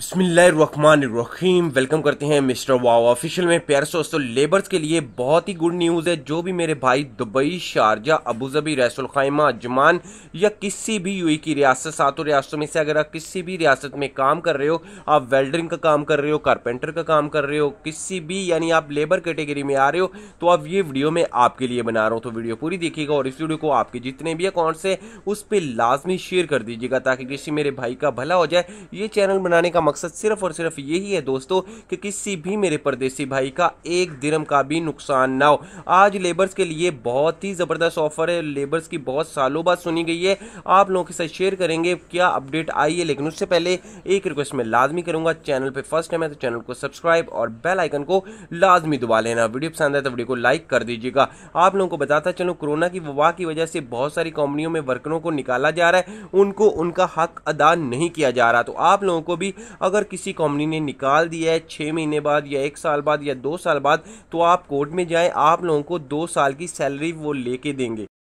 बसमीम वेलकम करते हैं मिस्टर वाओ ऑफिशियल में प्यार दोस्तों लेबर्स के लिए बहुत ही गुड न्यूज़ है जो भी मेरे भाई Dubai Sharjah Abu Dhabi Ras al Khaimah Ajman या किसी भी यू की रियासत सातों रियासतों में से अगर आप किसी भी रियासत में काम कर रहे हो आप वेल्डरिंग का काम कर रहे हो कारपेंटर का काम कर रहे हो किसी भी यानी आप लेबर कैटेगरी में आ रहे हो तो आप ये वीडियो मैं आपके लिए बना रहा हूँ तो वीडियो पूरी देखिएगा और इस वीडियो को आपके जितने भी अकाउंट्स हैं उस पर लाजमी शेयर कर दीजिएगा ताकि किसी मेरे भाई का भला हो जाए ये चैनल बनाने का मकसद सिर्फ और सिर्फ यही है दोस्तों कि किसी भी मेरे परदेसी भाई का एक दिरम का भी नुकसान ना हो आज लेबर्स के लिए बहुत ही ज़बरदस्त ऑफर है लेबर्स की बहुत सालों बाद सुनी गई है आप लोगों के साथ शेयर करेंगे क्या अपडेट आई है लेकिन उससे पहले एक रिक्वेस्ट मैं लाजमी करूंगा चैनल पर फर्स्ट टाइम है तो चैनल को सब्सक्राइब और बेल आइकन को लाजमी दबा लेना वीडियो पसंद आए तो वीडियो को लाइक कर दीजिएगा आप लोगों को बताता चलो कोरोना की वबा की वजह से बहुत सारी कंपनियों में वर्करों को निकाला जा रहा है उनको उनका हक अदा नहीं किया जा रहा तो आप लोगों को भी अगर किसी कंपनी ने निकाल दिया है छः महीने बाद या एक साल बाद या दो साल बाद तो आप कोर्ट में जाएं आप लोगों को दो साल की सैलरी वो लेके देंगे